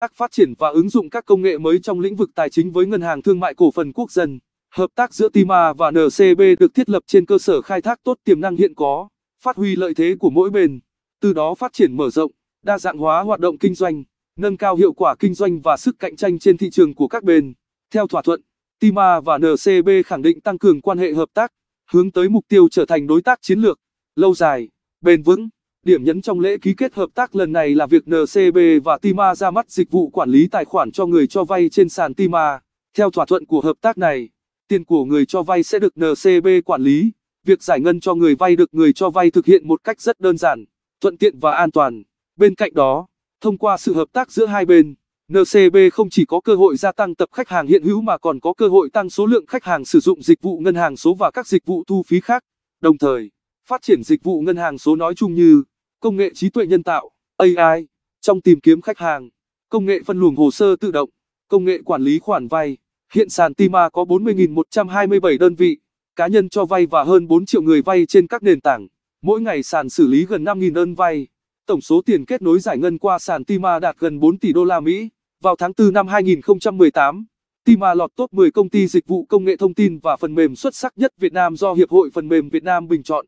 tác phát triển và ứng dụng các công nghệ mới trong lĩnh vực tài chính với Ngân hàng Thương mại Cổ phần Quốc dân. Hợp tác giữa Tima và NCB được thiết lập trên cơ sở khai thác tốt tiềm năng hiện có, phát huy lợi thế của mỗi bên, từ đó phát triển mở rộng, đa dạng hóa hoạt động kinh doanh, nâng cao hiệu quả kinh doanh và sức cạnh tranh trên thị trường của các bên. Theo thỏa thuận, Tima và NCB khẳng định tăng cường quan hệ hợp tác, hướng tới mục tiêu trở thành đối tác chiến lược, lâu dài, bền vững. Điểm nhấn trong lễ ký kết hợp tác lần này là việc NCB và Tima ra mắt dịch vụ quản lý tài khoản cho người cho vay trên sàn Tima. Theo thỏa thuận của hợp tác này, tiền của người cho vay sẽ được NCB quản lý. Việc giải ngân cho người vay được người cho vay thực hiện một cách rất đơn giản, thuận tiện và an toàn. Bên cạnh đó, thông qua sự hợp tác giữa hai bên, NCB không chỉ có cơ hội gia tăng tập khách hàng hiện hữu mà còn có cơ hội tăng số lượng khách hàng sử dụng dịch vụ ngân hàng số và các dịch vụ thu phí khác. Đồng thời, phát triển dịch vụ ngân hàng số nói chung như công nghệ trí tuệ nhân tạo, AI, trong tìm kiếm khách hàng, công nghệ phân luồng hồ sơ tự động, công nghệ quản lý khoản vay. Hiện sàn Tima có 40.127 đơn vị, cá nhân cho vay và hơn 4 triệu người vay trên các nền tảng. Mỗi ngày sàn xử lý gần 5.000 đơn vay. Tổng số tiền kết nối giải ngân qua sàn Tima đạt gần 4 tỷ đô la Mỹ. Vào tháng 4 năm 2018, Tima lọt top 10 công ty dịch vụ công nghệ thông tin và phần mềm xuất sắc nhất Việt Nam do Hiệp hội Phần mềm Việt Nam bình chọn.